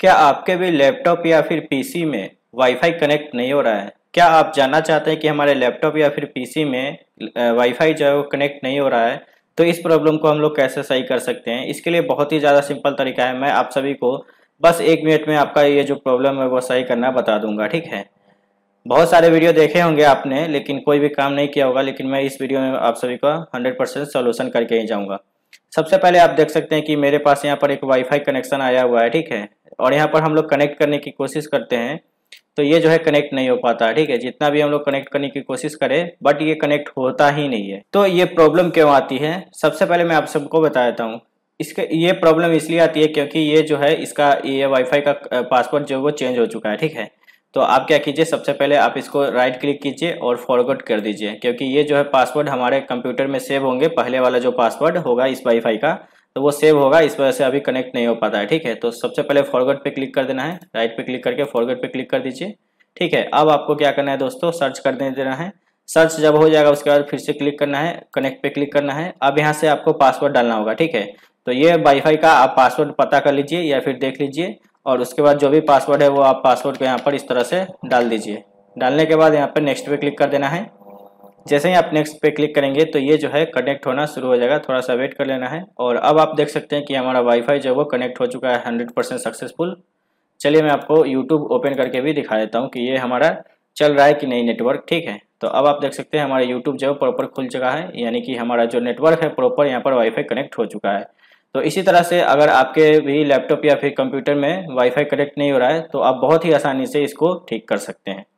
क्या आपके भी लैपटॉप या फिर पीसी में वाईफाई कनेक्ट नहीं हो रहा है क्या आप जानना चाहते हैं कि हमारे लैपटॉप या फिर पीसी में वाईफाई जो है वो कनेक्ट नहीं हो रहा है तो इस प्रॉब्लम को हम लोग कैसे सही कर सकते हैं इसके लिए बहुत ही ज़्यादा सिंपल तरीका है मैं आप सभी को बस एक मिनट में आपका ये जो प्रॉब्लम है वो सही करना बता दूंगा ठीक है बहुत सारे वीडियो देखे होंगे आपने लेकिन कोई भी काम नहीं किया होगा लेकिन मैं इस वीडियो में आप सभी का हंड्रेड परसेंट सोल्यूशन करके ही जाऊंगा सबसे पहले आप देख सकते हैं कि मेरे पास यहाँ पर एक वाईफाई कनेक्शन आया हुआ है ठीक है और यहाँ पर हम लोग कनेक्ट करने की कोशिश करते हैं तो ये जो है कनेक्ट नहीं हो पाता ठीक है जितना भी हम लोग कनेक्ट करने की कोशिश करें बट ये कनेक्ट होता ही नहीं है तो ये प्रॉब्लम क्यों आती है सबसे पहले मैं आप सबको बता देता हूँ इसके ये प्रॉब्लम इसलिए आती है क्योंकि ये जो है इसका ये वाईफाई का पासवर्ड जो है वो चेंज हो चुका है ठीक है तो आप क्या कीजिए सबसे पहले आप इसको राइट क्लिक कीजिए और फॉरवर्ड कर दीजिए क्योंकि ये जो है पासवर्ड हमारे कंप्यूटर में सेव होंगे पहले वाला जो पासवर्ड होगा इस वाईफाई का तो वो सेव होगा इस वजह से अभी कनेक्ट नहीं हो पाता है ठीक है तो सबसे पहले फॉरवर्ड पे क्लिक कर देना है राइट पे क्लिक करके फॉरवर्ड पे क्लिक कर दीजिए ठीक है अब आपको क्या करना है दोस्तों सर्च कर दे देना है सर्च जब हो जाएगा उसके बाद फिर से क्लिक करना है कनेक्ट पे क्लिक करना है अब यहाँ से आपको पासवर्ड डालना होगा ठीक है तो ये वाईफाई का आप पासवर्ड पता कर लीजिए या फिर देख लीजिए और उसके बाद जो भी पासवर्ड है वो आप पासवर्ड को यहाँ पर इस तरह से डाल दीजिए डालने के बाद यहाँ पर नेक्स्ट पे क्लिक कर देना है जैसे ही आप नेक्स्ट पे क्लिक करेंगे तो ये जो है कनेक्ट होना शुरू हो जाएगा थोड़ा सा वेट कर लेना है और अब आप देख सकते हैं कि हमारा वाईफाई जो है वो कनेक्ट हो चुका है हंड्रेड परसेंट सक्सेसफुल चलिए मैं आपको यूट्यूब ओपन करके भी दिखा देता हूँ कि ये हमारा चल रहा है कि नहीं नेटवर्क ठीक है तो अब आप देख सकते हैं हमारा यूट्यूब जो है प्रॉपर खुल चुका है यानी कि हमारा जो नेटवर्क है प्रॉपर यहाँ पर वाईफाई कनेक्ट हो चुका है तो इसी तरह से अगर आपके भी लैपटॉप या फिर कंप्यूटर में वाईफाई कनेक्ट नहीं हो रहा है तो आप बहुत ही आसानी से इसको ठीक कर सकते हैं